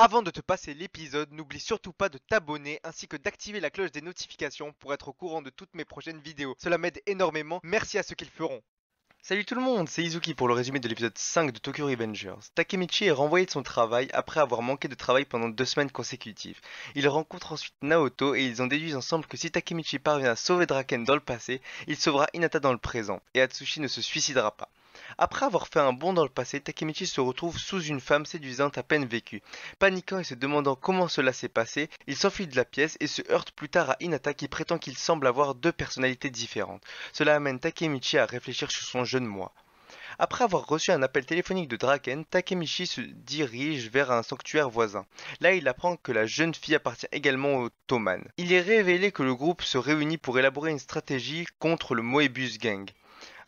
Avant de te passer l'épisode, n'oublie surtout pas de t'abonner ainsi que d'activer la cloche des notifications pour être au courant de toutes mes prochaines vidéos. Cela m'aide énormément, merci à ceux qui le feront. Salut tout le monde, c'est Izuki pour le résumé de l'épisode 5 de Tokyo Revengers. Takemichi est renvoyé de son travail après avoir manqué de travail pendant deux semaines consécutives. Ils rencontrent ensuite Naoto et ils en déduisent ensemble que si Takemichi parvient à sauver Draken dans le passé, il sauvera Inata dans le présent et Atsushi ne se suicidera pas. Après avoir fait un bond dans le passé, Takemichi se retrouve sous une femme séduisante à peine vécue. Paniquant et se demandant comment cela s'est passé, il s'enfuit de la pièce et se heurte plus tard à Inata qui prétend qu'il semble avoir deux personnalités différentes. Cela amène Takemichi à réfléchir sur son jeune moi. Après avoir reçu un appel téléphonique de Draken, Takemichi se dirige vers un sanctuaire voisin. Là, il apprend que la jeune fille appartient également aux Toman. Il est révélé que le groupe se réunit pour élaborer une stratégie contre le Moebius Gang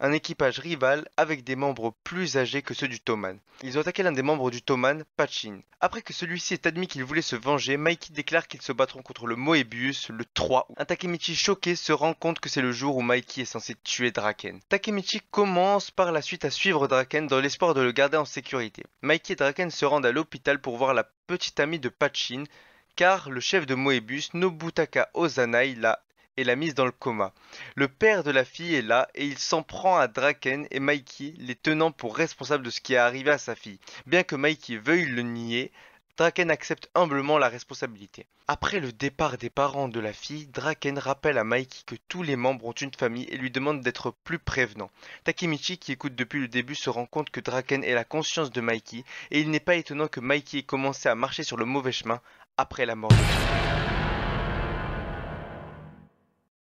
un équipage rival avec des membres plus âgés que ceux du Toman. Ils ont attaqué l'un des membres du Toman, Pachin. Après que celui-ci ait admis qu'il voulait se venger, Mikey déclare qu'ils se battront contre le Moebius le 3 Un Takemichi choqué se rend compte que c'est le jour où Mikey est censé tuer Draken. Takemichi commence par la suite à suivre Draken dans l'espoir de le garder en sécurité. Mikey et Draken se rendent à l'hôpital pour voir la petite amie de Pachin, car le chef de Moebius, Nobutaka Ozanai, l'a et la mise dans le coma. Le père de la fille est là et il s'en prend à Draken et Mikey, les tenant pour responsables de ce qui est arrivé à sa fille. Bien que Mikey veuille le nier, Draken accepte humblement la responsabilité. Après le départ des parents de la fille, Draken rappelle à Mikey que tous les membres ont une famille et lui demande d'être plus prévenant. Takemichi, qui écoute depuis le début, se rend compte que Draken est la conscience de Mikey et il n'est pas étonnant que Mikey ait commencé à marcher sur le mauvais chemin après la mort de